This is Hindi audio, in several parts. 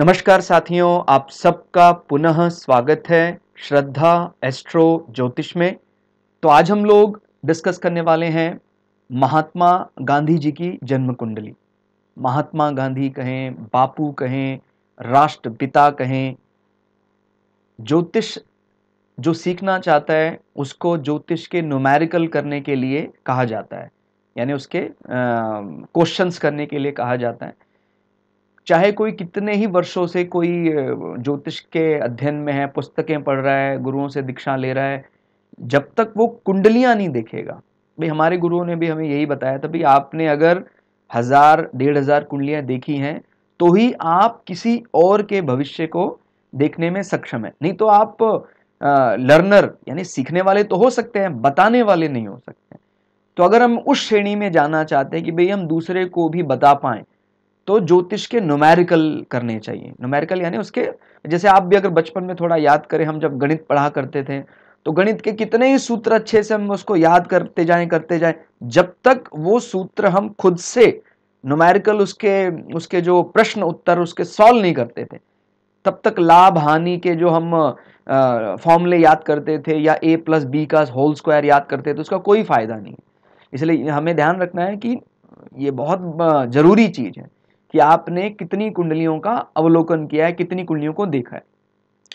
नमस्कार साथियों आप सबका पुनः स्वागत है श्रद्धा एस्ट्रो ज्योतिष में तो आज हम लोग डिस्कस करने वाले हैं महात्मा गांधी जी की जन्म कुंडली महात्मा गांधी कहें बापू कहें राष्ट्रपिता कहें ज्योतिष जो सीखना चाहता है उसको ज्योतिष के न्यूमेरिकल करने के लिए कहा जाता है यानी उसके क्वेश्चंस करने के लिए कहा जाता है चाहे कोई कितने ही वर्षों से कोई ज्योतिष के अध्ययन में है पुस्तकें पढ़ रहा है गुरुओं से दीक्षा ले रहा है जब तक वो कुंडलियाँ नहीं देखेगा भाई हमारे गुरुओं ने भी हमें यही बताया था भाई आपने अगर हज़ार डेढ़ हज़ार कुंडलियाँ देखी हैं तो ही आप किसी और के भविष्य को देखने में सक्षम है नहीं तो आप लर्नर यानी सीखने वाले तो हो सकते हैं बताने वाले नहीं हो सकते हैं तो अगर हम उस श्रेणी में जाना चाहते हैं कि भाई हम दूसरे को भी बता पाएँ तो ज्योतिष के नोमेरिकल करने चाहिए नोमेरिकल यानी उसके जैसे आप भी अगर बचपन में थोड़ा याद करें हम जब गणित पढ़ा करते थे तो गणित के कितने ही सूत्र अच्छे से हम उसको याद करते जाए करते जाए जब तक वो सूत्र हम खुद से नोमेरिकल उसके उसके जो प्रश्न उत्तर उसके सॉल्व नहीं करते थे तब तक लाभ हानि के जो हम फॉर्मूले याद करते थे या ए प्लस बी का होल स्क्वायर याद करते थे तो उसका कोई फायदा नहीं इसलिए हमें ध्यान रखना है कि ये बहुत ज़रूरी चीज़ है कि आपने कितनी कुंडलियों का अवलोकन किया है कितनी कुंडलियों को देखा है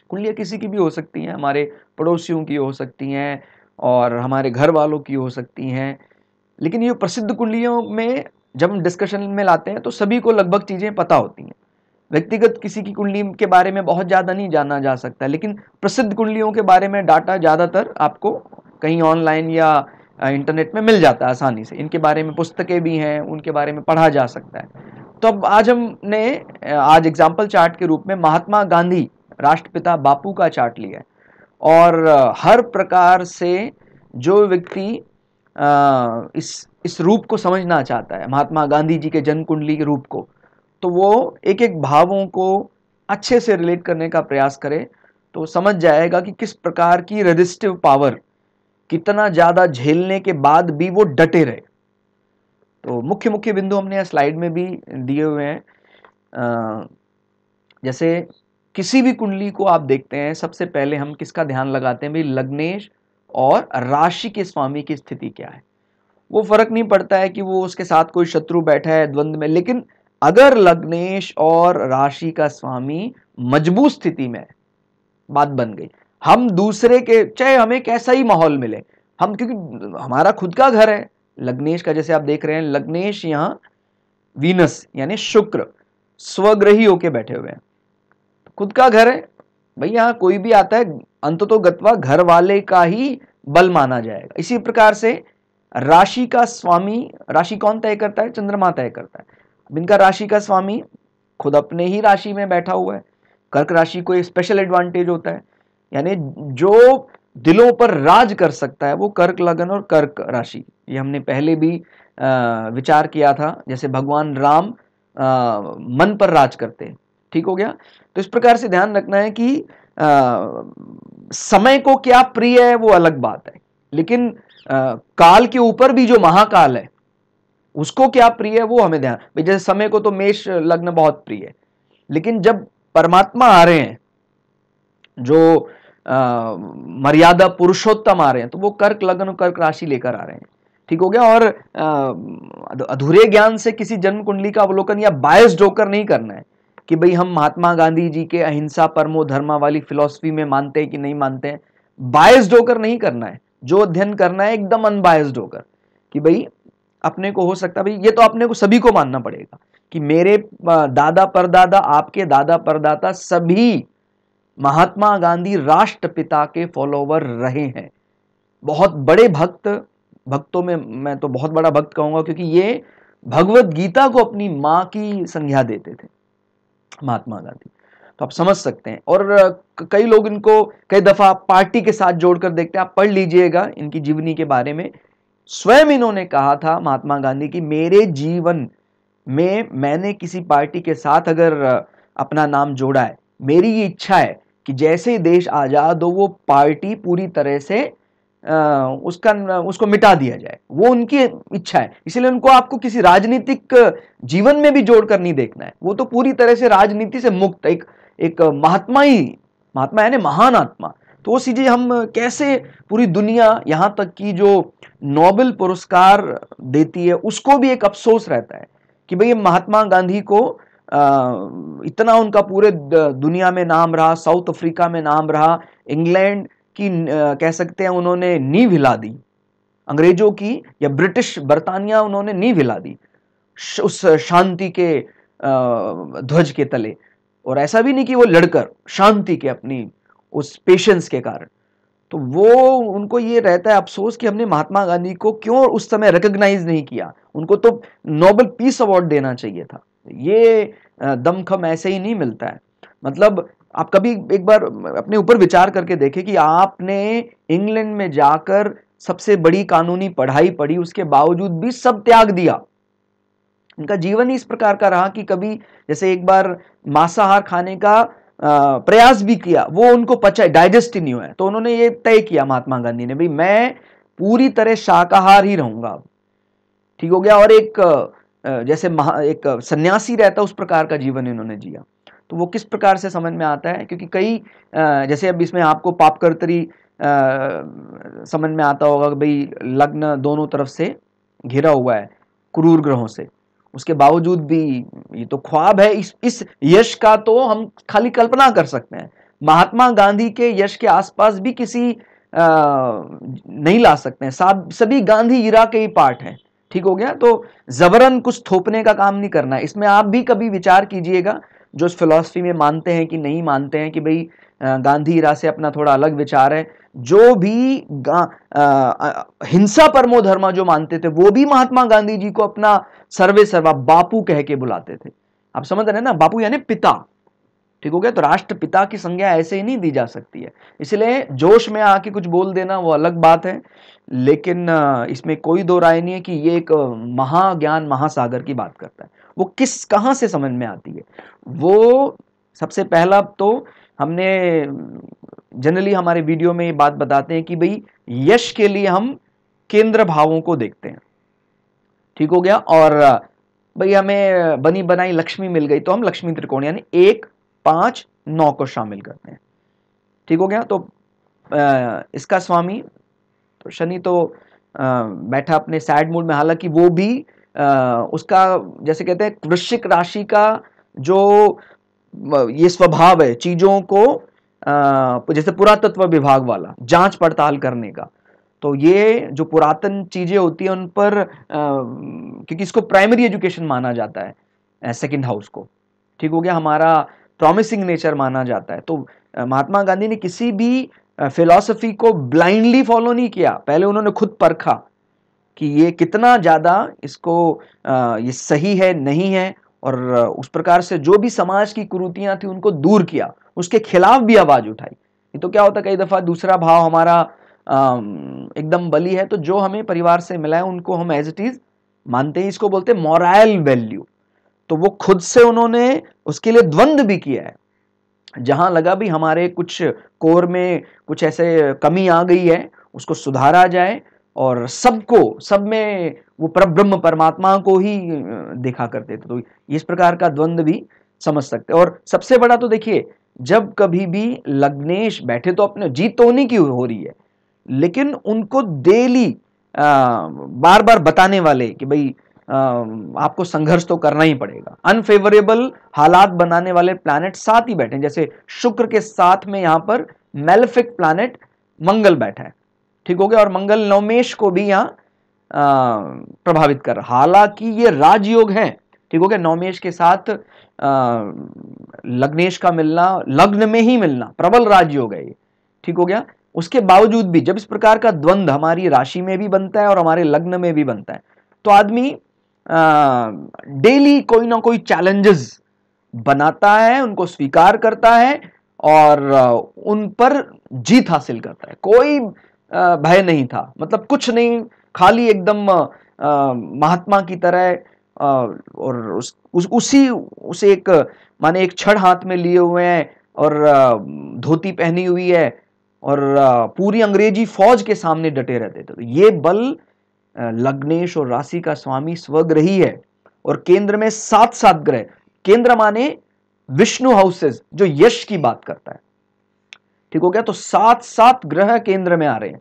कुंडलियाँ किसी की भी हो सकती हैं हमारे पड़ोसियों की हो सकती हैं और हमारे घर वालों की हो सकती हैं लेकिन ये प्रसिद्ध कुंडलियों में जब हम डिस्कशन में लाते हैं तो सभी को लगभग चीज़ें पता होती हैं व्यक्तिगत किसी की कुंडली के बारे में बहुत ज़्यादा नहीं जाना जा सकता लेकिन प्रसिद्ध कुंडलियों के बारे में डाटा ज़्यादातर आपको कहीं ऑनलाइन या इंटरनेट में मिल जाता है आसानी से इनके बारे में पुस्तकें भी हैं उनके बारे में पढ़ा जा सकता है तो अब आज हमने आज एग्जाम्पल चार्ट के रूप में महात्मा गांधी राष्ट्रपिता बापू का चार्ट लिया है और हर प्रकार से जो व्यक्ति इस इस रूप को समझना चाहता है महात्मा गांधी जी के जन्म कुंडली के रूप को तो वो एक एक भावों को अच्छे से रिलेट करने का प्रयास करे तो समझ जाएगा कि किस प्रकार की रजिस्टिव पावर कितना ज़्यादा झेलने के बाद भी वो डटे रहे तो मुख्य मुख्य बिंदु हमने स्लाइड में भी दिए हुए हैं जैसे किसी भी कुंडली को आप देखते हैं सबसे पहले हम किसका ध्यान लगाते हैं भाई लग्नेश और राशि के स्वामी की स्थिति क्या है वो फर्क नहीं पड़ता है कि वो उसके साथ कोई शत्रु बैठा है द्वंद्व में लेकिन अगर लग्नेश और राशि का स्वामी मजबूत स्थिति में बात बन गई हम दूसरे के चाहे हमें कैसा ही माहौल मिले हम क्योंकि हमारा खुद का घर है लग्नेश का जैसे आप देख रहे हैं लग्नेश यहां वीनस यानी शुक्र स्वग्रही होके बैठे हुए हैं खुद का घर है भाई यहां कोई भी आता है अंत तो गतवा घर वाले का ही बल माना जाएगा इसी प्रकार से राशि का स्वामी राशि कौन तय करता है चंद्रमा तय करता है इनका राशि का स्वामी खुद अपने ही राशि में बैठा हुआ है कर्क राशि को एक स्पेशल एडवांटेज होता है यानी जो दिलों पर राज कर सकता है वो कर्क लगन और कर्क राशि ये हमने पहले भी विचार किया था जैसे भगवान राम मन पर राज करते ठीक हो गया तो इस प्रकार से ध्यान रखना है कि समय को क्या प्रिय है वो अलग बात है लेकिन काल के ऊपर भी जो महाकाल है उसको क्या प्रिय है वो हमें ध्यान भाई जैसे समय को तो मेष लग्न बहुत प्रिय है लेकिन जब परमात्मा आ रहे हैं जो आ, मर्यादा पुरुषोत्तम आ रहे हैं तो वो कर्क लग्न और कर्क राशि लेकर आ रहे हैं ठीक हो गया और आ, अधूरे ज्ञान से किसी जन्म कुंडली का अवलोकन या बायस होकर नहीं करना है कि भाई हम महात्मा गांधी जी के अहिंसा परमो धर्मा वाली फिलोसफी में मानते हैं कि नहीं मानते हैं बायस होकर नहीं करना है जो अध्ययन करना है एकदम अनबायस्ड होकर कि भाई अपने को हो सकता भाई ये तो अपने को सभी को मानना पड़ेगा कि मेरे दादा परदादा आपके दादा परदादा सभी महात्मा गांधी राष्ट्रपिता के फॉलोवर रहे हैं बहुत बड़े भक्त भक्तों में मैं तो बहुत बड़ा भक्त कहूंगा क्योंकि ये भगवत गीता को अपनी माँ की संज्ञा देते थे महात्मा गांधी तो आप समझ सकते हैं और कई लोग इनको कई दफ़ा पार्टी के साथ जोड़कर देखते हैं आप पढ़ लीजिएगा इनकी जीवनी के बारे में स्वयं इन्होंने कहा था महात्मा गांधी की मेरे जीवन में मैंने किसी पार्टी के साथ अगर अपना नाम जोड़ा है मेरी ये इच्छा है कि जैसे ही देश आज़ाद हो वो पार्टी पूरी तरह से आ, उसका उसको मिटा दिया जाए वो उनकी इच्छा है इसीलिए उनको आपको किसी राजनीतिक जीवन में भी जोड़कर नहीं देखना है वो तो पूरी तरह से राजनीति से मुक्त एक एक महात्मा ही महात्मा यानी महान आत्मा तो वो चीज़ें हम कैसे पूरी दुनिया यहाँ तक की जो नोबेल पुरस्कार देती है उसको भी एक अफसोस रहता है कि भाई महात्मा गांधी को इतना उनका पूरे दुनिया में नाम रहा साउथ अफ्रीका में नाम रहा इंग्लैंड की कह सकते हैं उन्होंने नींव हिला दी अंग्रेजों की या ब्रिटिश बरतानिया उन्होंने नींव हिला दी उस शांति के ध्वज के तले और ऐसा भी नहीं कि वो लड़कर शांति के अपनी उस पेशेंस के कारण तो वो उनको ये रहता है अफसोस कि हमने महात्मा गांधी को क्यों उस समय रिकग्नाइज नहीं किया उनको तो नोबल पीस अवार्ड देना चाहिए था ये दमखम ऐसे ही नहीं मिलता है मतलब आप कभी एक बार अपने ऊपर विचार करके देखें कि आपने इंग्लैंड में जाकर सबसे बड़ी कानूनी पढ़ाई पढ़ी उसके बावजूद भी सब त्याग दिया उनका जीवन ही इस प्रकार का रहा कि कभी जैसे एक बार मांसाहार खाने का प्रयास भी किया वो उनको पचा डाइजेस्ट ही नहीं हुआ तो उन्होंने ये तय किया महात्मा गांधी ने भाई मैं पूरी तरह शाकाहार ही रहूंगा ठीक हो गया और एक जैसे महा एक सन्यासी रहता उस प्रकार का जीवन इन्होंने जिया तो वो किस प्रकार से समझ में आता है क्योंकि कई जैसे अब इसमें आपको पापकर्तरी समझ में आता होगा कि भाई लग्न दोनों तरफ से घिरा हुआ है क्रूर ग्रहों से उसके बावजूद भी ये तो ख्वाब है इस इस यश का तो हम खाली कल्पना कर सकते हैं महात्मा गांधी के यश के आसपास भी किसी आ, नहीं ला सकते हैं सभी गांधी इरा के ही पार्ट हैं ठीक हो गया तो जबरन कुछ थोपने का काम नहीं करना इसमें आप भी कभी विचार कीजिएगा जो इस फिलॉसफी में मानते हैं कि नहीं मानते हैं कि भाई गांधी इरा से अपना थोड़ा अलग विचार है जो भी आ, हिंसा परमो धर्मा जो मानते थे वो भी महात्मा गांधी जी को अपना सर्वे सर्वा बापू कह के बुलाते थे आप समझ रहे हैं ना बापू यानी पिता ठीक हो गया तो राष्ट्रपिता की संज्ञा ऐसे ही नहीं दी जा सकती है इसलिए जोश में आके कुछ बोल देना वो अलग बात है लेकिन इसमें कोई दो राय नहीं है कि ये एक महाज्ञान महासागर की बात करता है वो किस कहाँ से समझ में आती है वो सबसे पहला तो हमने जनरली हमारे वीडियो में ये बात बताते हैं कि भाई यश के लिए हम केंद्र भावों को देखते हैं ठीक हो गया और भाई हमें बनी बनाई लक्ष्मी मिल गई तो हम लक्ष्मी त्रिकोण यानी एक पाँच नौ को शामिल करते हैं ठीक हो गया तो आ, इसका स्वामी तो शनि तो आ, बैठा अपने सैड मूड में हालांकि वो भी आ, उसका जैसे कहते हैं वृश्चिक राशि का जो ये स्वभाव है चीज़ों को जैसे पुरातत्व विभाग वाला जांच पड़ताल करने का तो ये जो पुरातन चीज़ें होती हैं उन पर क्योंकि इसको प्राइमरी एजुकेशन माना जाता है सेकंड हाउस को ठीक हो गया हमारा प्रॉमिसिंग नेचर माना जाता है तो महात्मा गांधी ने किसी भी फिलॉसफी को ब्लाइंडली फॉलो नहीं किया पहले उन्होंने खुद परखा कि ये कितना ज़्यादा इसको ये सही है नहीं है और उस प्रकार से जो भी समाज की कुरूतियाँ थी उनको दूर किया उसके खिलाफ भी आवाज़ उठाई ये तो क्या होता कई दफ़ा दूसरा भाव हमारा एकदम बली है तो जो हमें परिवार से मिला है उनको हम एज इट इज़ मानते ही इसको बोलते हैं मॉरल वैल्यू तो वो खुद से उन्होंने उसके लिए द्वंद्व भी किया है जहाँ लगा भी हमारे कुछ कोर में कुछ ऐसे कमी आ गई है उसको सुधारा जाए और सबको सब में वो पर ब्रह्म परमात्मा को ही देखा करते थे तो इस प्रकार का द्वंद्व भी समझ सकते और सबसे बड़ा तो देखिए जब कभी भी लग्नेश बैठे तो अपने जीत तो उन्हीं की हो रही है लेकिन उनको डेली बार बार बताने वाले कि भाई आपको संघर्ष तो करना ही पड़ेगा अनफेवरेबल हालात बनाने वाले प्लैनेट साथ ही बैठे जैसे शुक्र के साथ में यहाँ पर मेलफिक प्लैनेट मंगल बैठा है ठीक हो गया और मंगल नवमेश को भी यहाँ प्रभावित कर रहा हालांकि ये राजयोग है ठीक हो गया नवमेश के साथ लग्नेश का मिलना लग्न में ही मिलना प्रबल राजयोग है ये ठीक हो गया उसके बावजूद भी जब इस प्रकार का द्वंद्व हमारी राशि में भी बनता है और हमारे लग्न में भी बनता है तो आदमी डेली कोई ना कोई चैलेंजेस बनाता है उनको स्वीकार करता है और उन पर जीत हासिल करता है कोई भय नहीं था मतलब कुछ नहीं खाली एकदम महात्मा की तरह और उस, उस उसी उसे एक माने एक छड़ हाथ में लिए हुए हैं और धोती पहनी हुई है और पूरी अंग्रेजी फौज के सामने डटे रहते थे तो ये बल लग्नेश और राशि का स्वामी स्वग्रही है और केंद्र में सात सात ग्रह केंद्र माने विष्णु हाउसेस जो यश की बात करता है ठीक हो गया तो सात सात ग्रह केंद्र में आ रहे हैं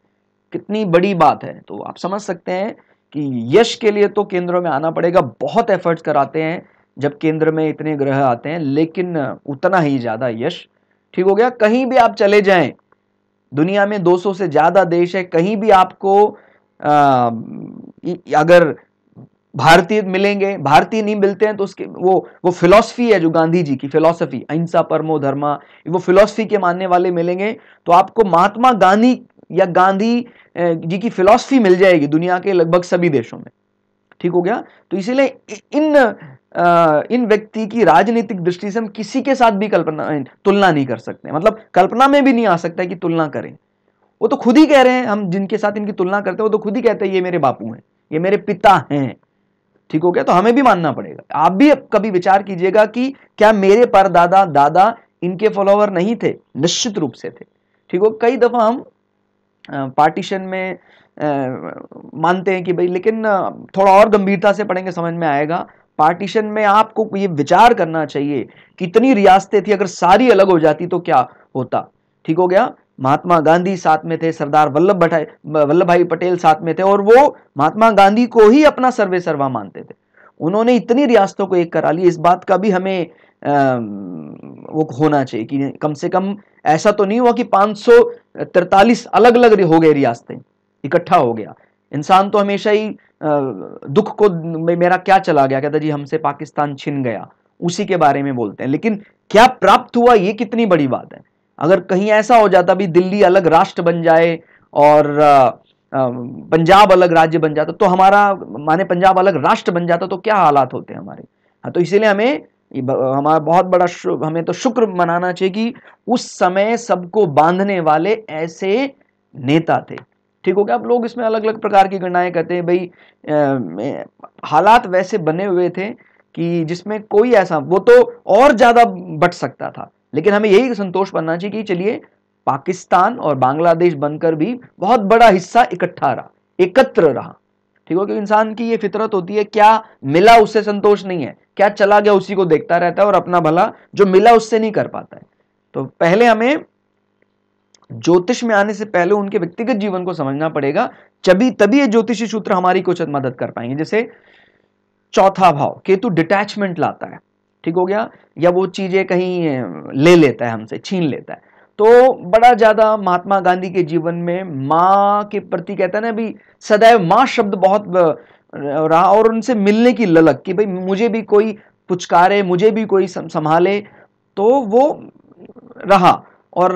कितनी बड़ी बात है तो आप समझ सकते हैं कि यश के लिए तो केंद्रों में आना पड़ेगा बहुत एफर्ट्स कराते हैं जब केंद्र में इतने ग्रह आते हैं लेकिन उतना ही ज़्यादा यश ठीक हो गया कहीं भी आप चले जाएं दुनिया में 200 से ज़्यादा देश है कहीं भी आपको आ, अगर भारतीय मिलेंगे भारतीय नहीं मिलते हैं तो उसके वो वो फिलॉसफी है जो गांधी जी की फिलॉसफी अहिंसा परमो धर्मा वो फिलॉसफी के मानने वाले मिलेंगे तो आपको महात्मा गांधी या गांधी जी की फिलॉसफी मिल जाएगी दुनिया के लगभग सभी देशों में ठीक हो गया तो इसीलिए इन इन व्यक्ति की राजनीतिक दृष्टि से हम किसी के साथ भी कल्पना तुलना नहीं कर सकते मतलब कल्पना में भी नहीं आ सकता कि तुलना करें वो तो खुद ही कह रहे हैं हम जिनके साथ इनकी तुलना करते हैं वो तो खुद ही कहते हैं ये मेरे बापू हैं ये मेरे पिता हैं ठीक हो गया तो हमें भी मानना पड़ेगा आप भी कभी विचार कीजिएगा कि क्या मेरे पर दादा दादा इनके फॉलोअर नहीं थे निश्चित रूप से थे ठीक हो कई दफ़ा हम पार्टीशन में मानते हैं कि भाई लेकिन थोड़ा और गंभीरता से पढ़ेंगे समझ में आएगा पार्टीशन में आपको ये विचार करना चाहिए कितनी रियासतें थी अगर सारी अलग हो जाती तो क्या होता ठीक हो गया महात्मा गांधी साथ में थे सरदार वल्लभ भाई वल्लभ भाई पटेल साथ में थे और वो महात्मा गांधी को ही अपना सर्वे सर्वा मानते थे उन्होंने इतनी रियासतों को एक करा ली इस बात का भी हमें आ, वो होना चाहिए कि कम से कम ऐसा तो नहीं हुआ कि पाँच अलग अलग हो गए रियासतें इकट्ठा हो गया इंसान तो हमेशा ही दुख को मेरा क्या चला गया कहता जी हमसे पाकिस्तान छिन गया उसी के बारे में बोलते हैं लेकिन क्या प्राप्त हुआ ये कितनी बड़ी बात है अगर कहीं ऐसा हो जाता भी दिल्ली अलग राष्ट्र बन जाए और पंजाब अलग राज्य बन जाता तो हमारा माने पंजाब अलग राष्ट्र बन जाता तो क्या हालात होते हैं हमारे हाँ तो इसीलिए हमें हमारा बहुत बड़ा हमें तो शुक्र मनाना चाहिए कि उस समय सबको बांधने वाले ऐसे नेता थे ठीक हो गया अब लोग इसमें अलग अलग प्रकार की गणनाएं करते हैं भाई हालात वैसे बने हुए थे कि जिसमें कोई ऐसा वो तो और ज़्यादा बट सकता था लेकिन हमें यही संतोष बनना चाहिए कि चलिए पाकिस्तान और बांग्लादेश बनकर भी बहुत बड़ा हिस्सा इकट्ठा रहा एकत्र रहा ठीक हो क्योंकि इंसान की ये फितरत होती है क्या मिला उससे संतोष नहीं है क्या चला गया उसी को देखता रहता है और अपना भला जो मिला उससे नहीं कर पाता है तो पहले हमें ज्योतिष में आने से पहले उनके व्यक्तिगत जीवन को समझना पड़ेगा जबी तभी ये ज्योतिषी सूत्र हमारी कुछ मदद कर पाएंगे जैसे चौथा भाव केतु डिटैचमेंट लाता है ठीक हो गया या वो चीज़ें कहीं ले लेता है हमसे छीन लेता है तो बड़ा ज़्यादा महात्मा गांधी के जीवन में माँ के प्रति कहता है ना अभी सदैव माँ शब्द बहुत रहा और उनसे मिलने की ललक कि भाई मुझे भी कोई पुचकारे मुझे भी कोई संभाले तो वो रहा और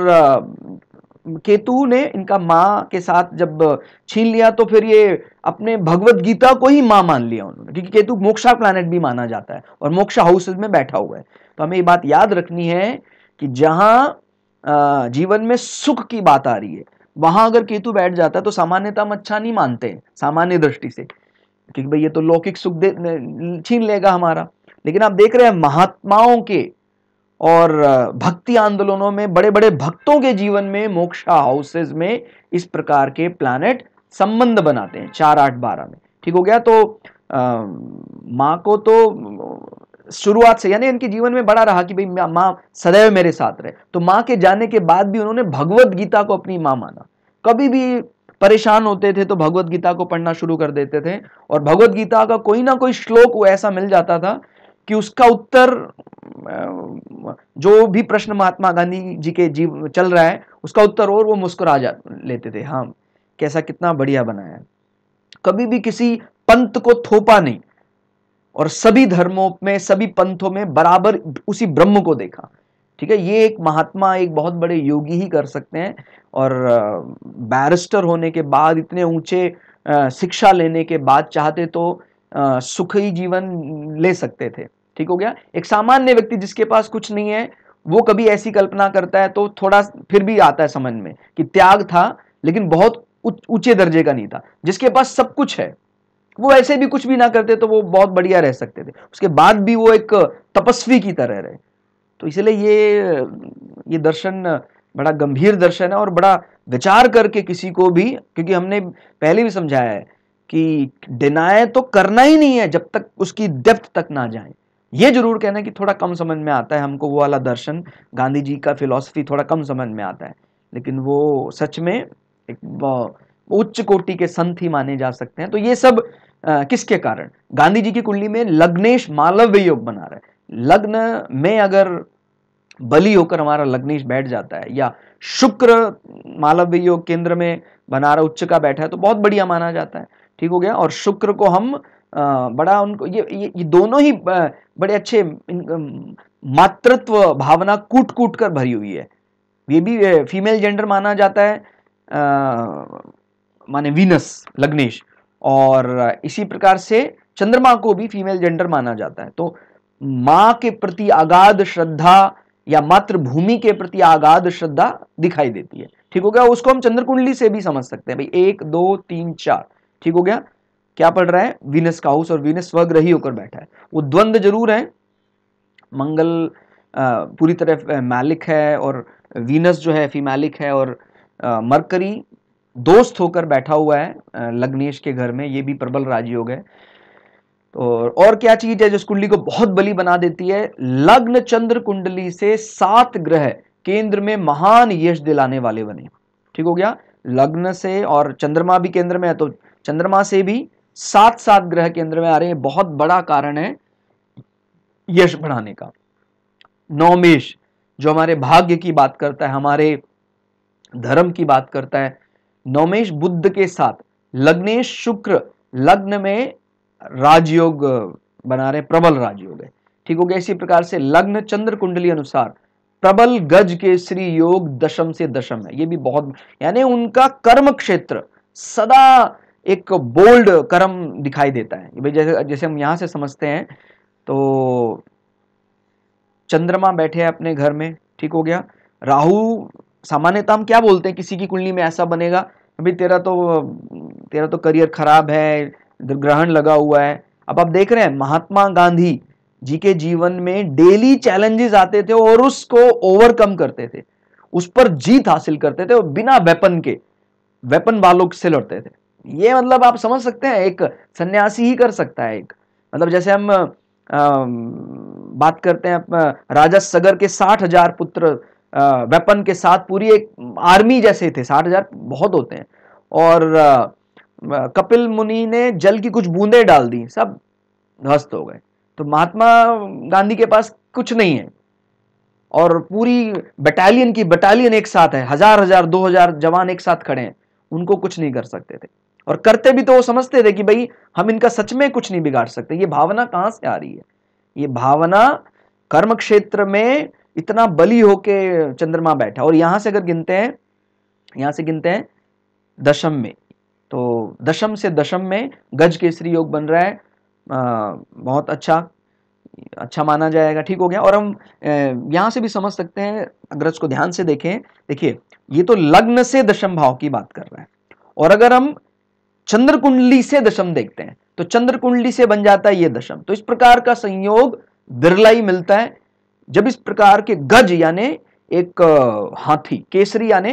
केतु ने इनका माँ के साथ जब छीन लिया तो फिर ये अपने भगवत गीता को ही माँ मान लिया उन्होंने क्योंकि केतु मोक्षा प्लानट भी माना जाता है और मोक्षा हाउसेज में बैठा हुआ है तो हमें ये बात याद रखनी है कि जहाँ जीवन में सुख की बात आ रही है वहां अगर केतु बैठ जाता है तो सामान्यता हम अच्छा नहीं मानते सामान्य दृष्टि से क्योंकि भाई ये तो लौकिक सुख दे छीन लेगा हमारा लेकिन आप देख रहे हैं महात्माओं के और भक्ति आंदोलनों में बड़े बड़े भक्तों के जीवन में मोक्षा हाउसेज में इस प्रकार के प्लानट संबंध बनाते हैं चार आठ बारह में ठीक हो गया तो माँ को तो शुरुआत से यानी इनके जीवन में बड़ा रहा कि भाई माँ सदैव मेरे साथ रहे तो माँ के जाने के बाद भी उन्होंने भगवत गीता को अपनी माँ माना कभी भी परेशान होते थे तो भगवत गीता को पढ़ना शुरू कर देते थे और भगवत गीता का कोई ना कोई श्लोक वो ऐसा मिल जाता था कि उसका उत्तर जो भी प्रश्न महात्मा गांधी जी के जीव चल रहा है उसका उत्तर और वो मुस्कुरा जा लेते थे हाँ कैसा कितना बढ़िया बनाया है कभी भी किसी पंथ को थोपा नहीं और सभी धर्मों में सभी पंथों में बराबर उसी ब्रह्म को देखा ठीक है ये एक महात्मा एक बहुत बड़े योगी ही कर सकते हैं और बैरिस्टर होने के बाद इतने ऊंचे शिक्षा लेने के बाद चाहते तो सुखी जीवन ले सकते थे ठीक हो गया एक सामान्य व्यक्ति जिसके पास कुछ नहीं है वो कभी ऐसी कल्पना करता है तो थोड़ा फिर भी आता है समझ में कि त्याग था लेकिन बहुत ऊंचे दर्जे का नहीं था जिसके पास सब कुछ है वो ऐसे भी कुछ भी ना करते तो वो बहुत बढ़िया रह सकते थे उसके बाद भी वो एक तपस्वी की तरह रहे तो इसलिए ये ये दर्शन बड़ा गंभीर दर्शन है और बड़ा विचार करके किसी को भी क्योंकि हमने पहले भी समझाया है कि डिनाय तो करना ही नहीं है जब तक उसकी डेप्थ तक ना जाए ये जरूर कहना कि थोड़ा कम समझ में आता है हमको वो वाला दर्शन गांधी जी का फिलॉसफी थोड़ा कम समझ में आता है लेकिन वो सच में एक उच्च कोटि के संत ही माने जा सकते हैं तो ये सब आ, किसके कारण गांधी जी की कुंडली में लग्नेश मालव्य योग बना रहा है लग्न में अगर बली होकर हमारा लग्नेश बैठ जाता है या शुक्र मालव्य योग केंद्र में बना रहा उच्च का बैठा है तो बहुत बढ़िया माना जाता है ठीक हो गया और शुक्र को हम बड़ा उनको ये ये, ये दोनों ही बड़े अच्छे मातृत्व भावना कूट कूट कर भरी हुई है ये भी फीमेल जेंडर माना जाता है आ, माने वीनस लग्नेश और इसी प्रकार से चंद्रमा को भी फीमेल जेंडर माना जाता है तो माँ के प्रति आगाध श्रद्धा या मातृभूमि के प्रति आगाध श्रद्धा दिखाई देती है ठीक हो गया उसको हम चंद्र कुंडली से भी समझ सकते हैं भाई एक दो तीन चार ठीक हो गया क्या पढ़ रहा है वीनस का हाउस और वीनस स्वग्रही होकर बैठा है वो द्वंद जरूर है मंगल पूरी तरह मैलिक है और वीनस जो है फीमालिक है और मरकरी दोस्त होकर बैठा हुआ है लग्नेश के घर में ये भी प्रबल राजयोग है और और क्या चीज है जो कुंडली को बहुत बली बना देती है लग्न चंद्र कुंडली से सात ग्रह केंद्र में महान यश दिलाने वाले बने ठीक हो गया लग्न से और चंद्रमा भी केंद्र में है तो चंद्रमा से भी सात सात ग्रह केंद्र में आ रहे हैं बहुत बड़ा कारण है यश बढ़ाने का नौमेश जो हमारे भाग्य की बात करता है हमारे धर्म की बात करता है नौमेश बुद्ध के साथ लग्नेश शुक्र लग्न में राजयोग बना रहे प्रबल राजयोग है ठीक हो गया इसी प्रकार से लग्न चंद्र कुंडली अनुसार प्रबल गज के श्री योग दशम से दशम है ये भी बहुत यानी उनका कर्म क्षेत्र सदा एक बोल्ड कर्म दिखाई देता है भाई जैसे जैसे हम यहां से समझते हैं तो चंद्रमा बैठे हैं अपने घर में ठीक हो गया राहु सामान्यतः हम क्या बोलते हैं किसी की कुंडली में ऐसा बनेगा अभी तेरा तो तेरा तो करियर खराब है ग्रहण लगा हुआ है अब आप देख रहे हैं महात्मा गांधी जी के जीवन में डेली चैलेंजेस आते थे और उसको ओवरकम करते थे उस पर जीत हासिल करते थे और बिना वेपन के वेपन वालों से लड़ते थे ये मतलब आप समझ सकते हैं एक सन्यासी ही कर सकता है एक मतलब जैसे हम आ, बात करते हैं राजा सगर के साठ हजार पुत्र आ, वेपन के साथ पूरी एक आर्मी जैसे थे साठ हजार बहुत होते हैं और आ, कपिल मुनि ने जल की कुछ बूंदें डाल दी सब ध्वस्त हो गए तो महात्मा गांधी के पास कुछ नहीं है और पूरी बटालियन की बटालियन एक साथ है हजार हजार दो हजार जवान एक साथ खड़े हैं उनको कुछ नहीं कर सकते थे और करते भी तो वो समझते थे कि भाई हम इनका सच में कुछ नहीं बिगाड़ सकते ये भावना कहां से आ रही है ये भावना कर्म क्षेत्र में इतना बली होके चंद्रमा बैठा और यहां से अगर गिनते हैं यहां से गिनते हैं दशम में तो दशम से दशम में गज केसरी योग बन रहा है आ, बहुत अच्छा अच्छा माना जाएगा ठीक हो गया और हम यहां से भी समझ सकते हैं अगर इसको ध्यान से देखें देखिए ये तो लग्न से दशम भाव की बात कर रहा है और अगर हम चंद्र कुंडली से दशम देखते हैं तो चंद्र कुंडली से बन जाता है ये दशम तो इस प्रकार का संयोग बिरला ही मिलता है जब इस प्रकार के गज यानी एक हाथी केसरी यानी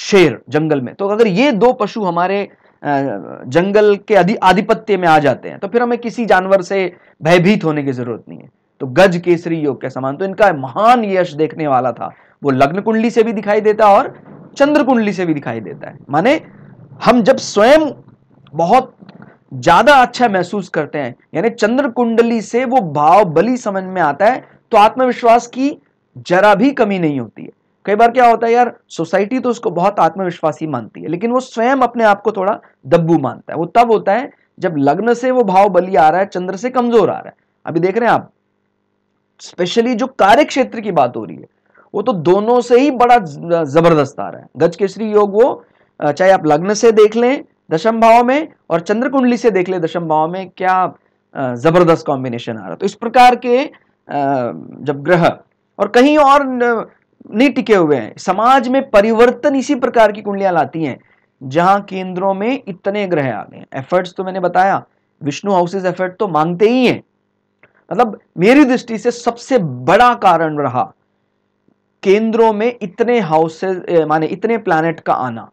शेर जंगल में तो अगर ये दो पशु हमारे जंगल के अधि आधिपत्य में आ जाते हैं तो फिर हमें किसी जानवर से भयभीत होने की जरूरत नहीं है तो गज केसरी योग के समान तो इनका महान यश देखने वाला था वो लग्न कुंडली से भी दिखाई देता है और चंद्र कुंडली से भी दिखाई देता है माने हम जब स्वयं बहुत ज्यादा अच्छा महसूस करते हैं यानी चंद्र कुंडली से वो भाव बली समझ में आता है तो आत्मविश्वास की जरा भी कमी नहीं होती है कई बार क्या होता है यार सोसाइटी तो उसको बहुत आत्मविश्वासी मानती है लेकिन वो स्वयं अपने आप को थोड़ा दब्बू मानता है वो तब होता है जब लग्न से वो भाव बली आ रहा है चंद्र से कमजोर आ रहा है अभी देख रहे हैं आप स्पेशली जो कार्य क्षेत्र की बात हो रही है वो तो दोनों से ही बड़ा जबरदस्त आ रहा है गज केसरी योग वो चाहे आप लग्न से देख लें दशम भाव में और चंद्र कुंडली से देख लें दशम भाव में क्या ज़बरदस्त कॉम्बिनेशन आ रहा तो इस प्रकार के जब ग्रह और कहीं और नहीं टिके हुए हैं समाज में परिवर्तन इसी प्रकार की कुंडलियां लाती हैं जहां केंद्रों में इतने ग्रह आ गए एफर्ट्स तो मैंने बताया विष्णु हाउसेज एफर्ट तो मांगते ही हैं मतलब मेरी दृष्टि से सबसे बड़ा कारण रहा केंद्रों में इतने हाउसेज माने इतने प्लैनेट का आना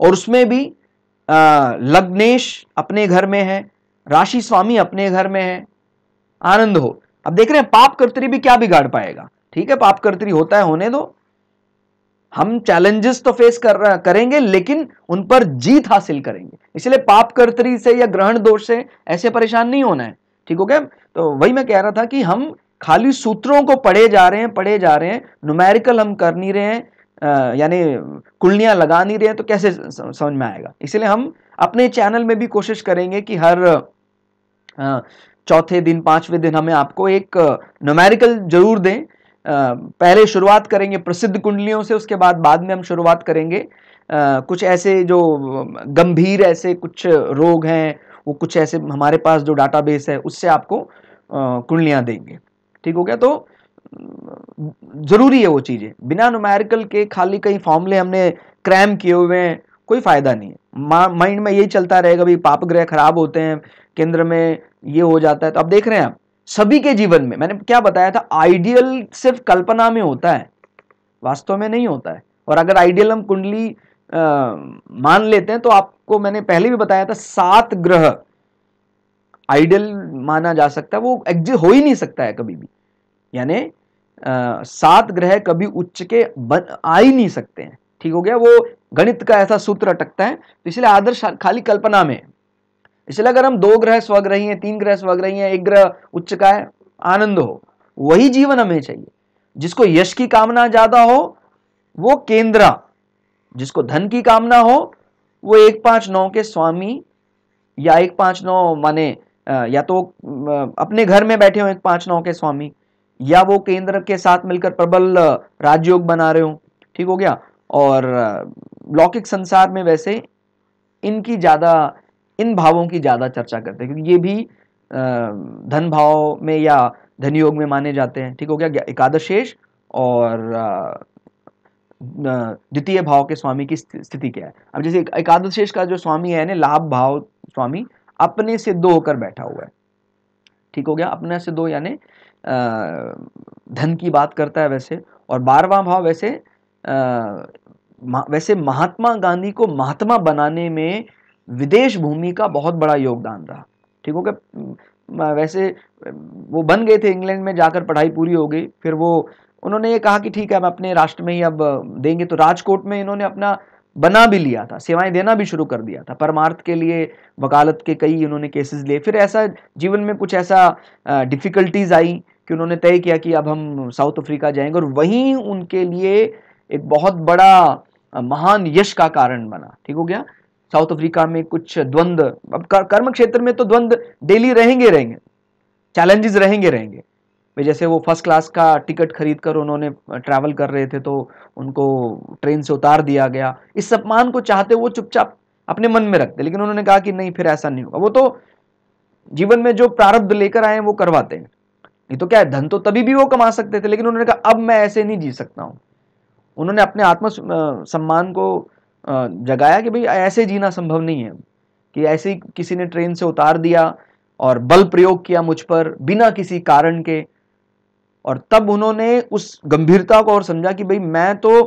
और उसमें भी लग्नेश अपने घर में है राशि स्वामी अपने घर में है आनंद हो अब देख रहे हैं पाप कर्तरी भी क्या बिगाड़ पाएगा ठीक है पाप कर्तरी होता है होने दो हम चैलेंजेस तो फेस कर करेंगे लेकिन उन पर जीत हासिल करेंगे इसलिए पाप कर्तरी से या ग्रहण दोष से ऐसे परेशान नहीं होना है ठीक हो गया तो वही मैं कह रहा था कि हम खाली सूत्रों को पढ़े जा रहे हैं पढ़े जा रहे हैं नुमेरिकल हम कर नहीं रहे हैं यानी कुलनियाँ लगा नहीं रहे हैं तो कैसे समझ में आएगा इसलिए हम अपने चैनल में भी कोशिश करेंगे कि हर चौथे दिन पांचवें दिन हमें आपको एक नोमेरिकल जरूर दें पहले शुरुआत करेंगे प्रसिद्ध कुंडलियों से उसके बाद बाद में हम शुरुआत करेंगे कुछ ऐसे जो गंभीर ऐसे कुछ रोग हैं वो कुछ ऐसे हमारे पास जो डाटाबेस है उससे आपको कुंडलियाँ देंगे ठीक हो गया तो ज़रूरी है वो चीज़ें बिना नुमेरिकल के खाली कहीं फॉर्मूले हमने क्रैम किए हुए हैं कोई फ़ायदा नहीं है माइंड में यही चलता रहेगा भाई पाप ग्रह खराब होते हैं केंद्र में ये हो जाता है तो अब देख रहे हैं आप सभी के जीवन में मैंने क्या बताया था आइडियल सिर्फ कल्पना में होता है वास्तव में नहीं होता है और अगर आइडियल हम कुंडली आ, मान लेते हैं तो आपको मैंने पहले भी बताया था सात ग्रह आइडियल माना जा सकता है वो एग्जिस्ट हो ही नहीं सकता है कभी भी यानी सात ग्रह कभी उच्च के बन आ ही नहीं सकते हैं ठीक हो गया वो गणित का ऐसा सूत्र अटकता है तो इसलिए आदर्श खाली कल्पना में इसलिए अगर हम दो ग्रह स्वग्रही हैं तीन ग्रह स्वग्रही हैं एक ग्रह उच्च का है आनंद हो वही जीवन हमें चाहिए जिसको यश की कामना ज्यादा हो वो केंद्रा जिसको धन की कामना हो वो एक पांच नौ के स्वामी या एक पांच नौ माने या तो अपने घर में बैठे हो एक पांच नौ के स्वामी या वो केंद्र के साथ मिलकर प्रबल राजयोग बना रहे हो ठीक हो गया और लौकिक संसार में वैसे इनकी ज़्यादा इन भावों की ज़्यादा चर्चा करते हैं क्योंकि ये भी धन भाव में या धन योग में माने जाते हैं ठीक हो गया एकादशेष और द्वितीय भाव के स्वामी की स्थिति क्या है अब जैसे एकादशेष का जो स्वामी है ना लाभ भाव स्वामी अपने से दो होकर बैठा हुआ है ठीक हो गया अपने से दो यानी धन की बात करता है वैसे और बारवा भाव वैसे वैसे महात्मा गांधी को महात्मा बनाने में विदेश भूमि का बहुत बड़ा योगदान रहा ठीक हो गया वैसे वो बन गए थे इंग्लैंड में जाकर पढ़ाई पूरी हो गई फिर वो उन्होंने ये कहा कि ठीक है हम अपने राष्ट्र में ही अब देंगे तो राजकोट में इन्होंने अपना बना भी लिया था सेवाएं देना भी शुरू कर दिया था परमार्थ के लिए वकालत के कई उन्होंने केसेस लिए फिर ऐसा जीवन में कुछ ऐसा डिफ़िकल्टीज आई कि उन्होंने तय किया कि अब हम साउथ अफ्रीका जाएंगे और वहीं उनके लिए एक बहुत बड़ा महान यश का कारण बना ठीक हो गया साउथ अफ्रीका में कुछ द्वंद्व अब कर्म क्षेत्र में तो द्वंद्व डेली रहेंगे रहेंगे चैलेंजेस रहेंगे रहेंगे जैसे वो फर्स्ट क्लास का टिकट खरीद कर उन्होंने ट्रैवल कर रहे थे तो उनको ट्रेन से उतार दिया गया इस सम्मान को चाहते वो चुपचाप अपने मन में रखते लेकिन उन्होंने कहा कि नहीं फिर ऐसा नहीं होगा वो तो जीवन में जो प्रारब्ध लेकर आए हैं वो करवाते हैं नहीं तो क्या है धन तो तभी भी वो कमा सकते थे लेकिन उन्होंने कहा अब मैं ऐसे नहीं जी सकता हूँ उन्होंने अपने आत्म सम्मान को जगाया कि भाई ऐसे जीना संभव नहीं है कि ऐसे ही किसी ने ट्रेन से उतार दिया और बल प्रयोग किया मुझ पर बिना किसी कारण के और तब उन्होंने उस गंभीरता को और समझा कि भाई मैं तो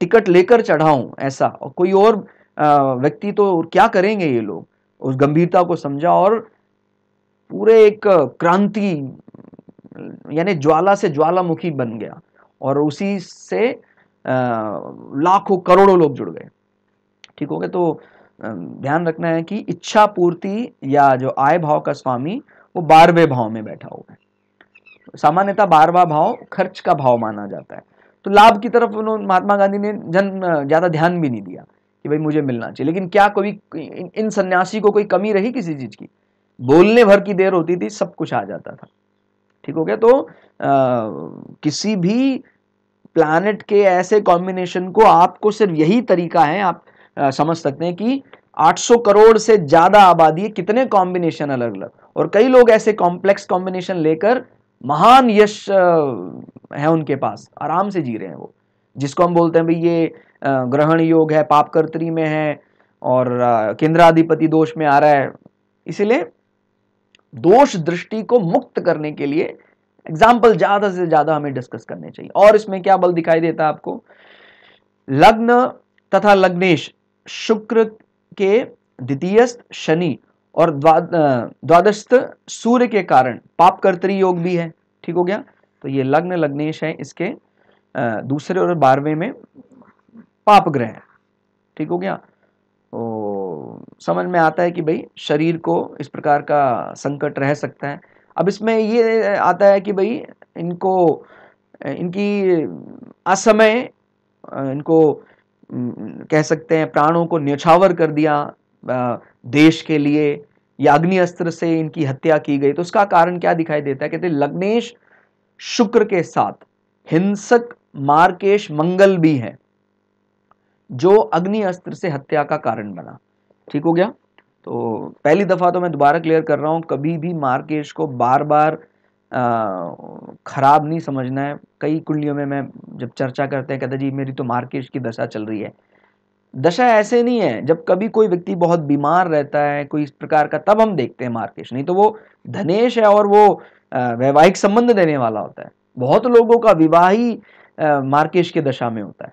टिकट लेकर चढ़ा हूं ऐसा और कोई और व्यक्ति तो क्या करेंगे ये लोग उस गंभीरता को समझा और पूरे एक क्रांति यानी ज्वाला से ज्वालामुखी बन गया और उसी से लाखों करोड़ों लोग जुड़ गए ठीक हो गया तो ध्यान रखना है कि इच्छा पूर्ति या जो आय भाव का स्वामी वो बारहवें भाव में बैठा हुआ है सामान्यता बारवा भाव खर्च का भाव माना जाता है तो लाभ की तरफ उन्होंने महात्मा गांधी ने जन ज़्यादा ध्यान भी नहीं दिया कि भाई मुझे मिलना चाहिए लेकिन क्या कोई इन, इन सन्यासी को कोई कमी रही किसी चीज़ की बोलने भर की देर होती थी सब कुछ आ जाता था ठीक हो गया तो आ, किसी भी प्लानट के ऐसे कॉम्बिनेशन को आपको सिर्फ यही तरीका है आप आ, समझ सकते हैं कि 800 करोड़ से ज़्यादा आबादी है कितने कॉम्बिनेशन अलग अलग और कई लोग ऐसे कॉम्प्लेक्स कॉम्बिनेशन लेकर महान यश है उनके पास आराम से जी रहे हैं वो जिसको हम बोलते हैं भाई ये ग्रहण योग है पापकर्तरी में है और केंद्राधिपति दोष में आ रहा है इसीलिए दोष दृष्टि को मुक्त करने के लिए एग्जाम्पल ज्यादा से ज्यादा हमें डिस्कस करने चाहिए और इसमें क्या बल दिखाई देता है आपको लग्न तथा लग्नेश शुक्र के द्वितीय शनि और द्वादशत सूर्य के कारण पापकर्तरी योग भी है ठीक हो गया तो ये लग्न लग्नेश है इसके दूसरे और बारहवें में पाप ग्रह ठीक हो गया तो समझ में आता है कि भाई शरीर को इस प्रकार का संकट रह सकता है अब इसमें ये आता है कि भाई इनको इनकी असमय इनको कह सकते हैं प्राणों को न्यौछावर कर दिया देश के लिए या अग्निअस्त्र अस्त्र से इनकी हत्या की गई तो उसका कारण क्या दिखाई देता है कहते लग्नेश शुक्र के साथ हिंसक मार्केश मंगल भी है जो अग्नि अस्त्र से हत्या का कारण बना ठीक हो गया तो पहली दफ़ा तो मैं दोबारा क्लियर कर रहा हूं कभी भी मार्केश को बार बार ख़राब नहीं समझना है कई कुंडलियों में मैं जब चर्चा करते हैं कहते जी मेरी तो मार्केश की दशा चल रही है दशा ऐसे नहीं है जब कभी कोई व्यक्ति बहुत बीमार रहता है कोई इस प्रकार का तब हम देखते हैं मार्केश नहीं तो वो धनेश है और वो वैवाहिक संबंध देने वाला होता है बहुत लोगों का विवाह ही मार्केश के दशा में होता है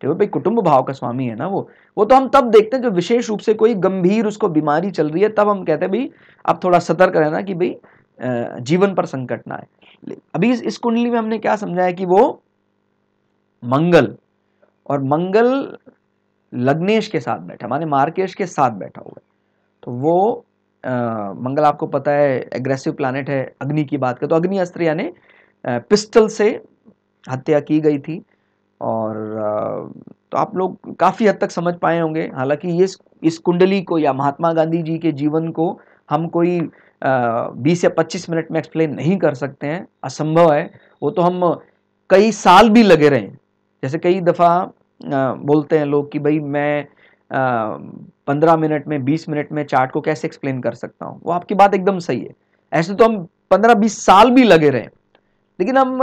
ठीक है भाई कुटुंब भाव का स्वामी है ना वो वो तो हम तब देखते हैं जब विशेष रूप से कोई गंभीर उसको बीमारी चल रही है तब हम कहते हैं भाई आप थोड़ा सतर्क रहना कि भाई जीवन पर संकट ना आए अभी इस, कुंडली में हमने क्या समझाया कि वो मंगल और मंगल लग्नेश के साथ बैठा माने मार्केश के साथ बैठा हुआ है तो वो आ, मंगल आपको पता है एग्रेसिव प्लानट है अग्नि की बात करें तो अग्नि अस्त्र यानी पिस्टल से हत्या की गई थी और तो आप लोग काफ़ी हद तक समझ पाए होंगे हालांकि ये इस कुंडली को या महात्मा गांधी जी के जीवन को हम कोई बीस या पच्चीस मिनट में एक्सप्लेन नहीं कर सकते हैं असंभव है वो तो हम कई साल भी लगे रहे जैसे कई दफ़ा बोलते हैं लोग कि भाई मैं पंद्रह मिनट में बीस मिनट में चार्ट को कैसे एक्सप्लेन कर सकता हूँ वो आपकी बात एकदम सही है ऐसे तो हम पंद्रह बीस साल भी लगे रहे लेकिन हम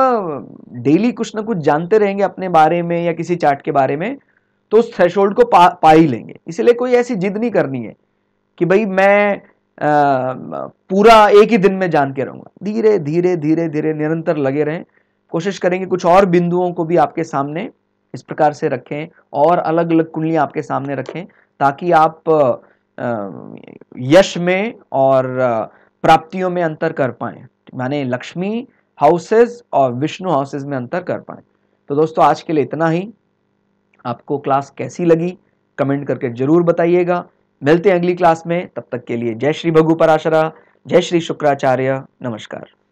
डेली कुछ ना कुछ जानते रहेंगे अपने बारे में या किसी चार्ट के बारे में तो उस थ्रेश को पा पा ही लेंगे इसलिए कोई ऐसी जिद नहीं करनी है कि भाई मैं आ, पूरा एक ही दिन में जान के रहूँगा धीरे धीरे धीरे धीरे निरंतर लगे रहें कोशिश करेंगे कुछ और बिंदुओं को भी आपके सामने इस प्रकार से रखें और अलग अलग कुंडली आपके सामने रखें ताकि आप यश में और प्राप्तियों में अंतर कर पाए माने लक्ष्मी हाउसेज और विष्णु हाउसेज में अंतर कर पाए तो दोस्तों आज के लिए इतना ही आपको क्लास कैसी लगी कमेंट करके जरूर बताइएगा मिलते हैं अगली क्लास में तब तक के लिए जय श्री भगु पराशरा जय श्री शुक्राचार्य नमस्कार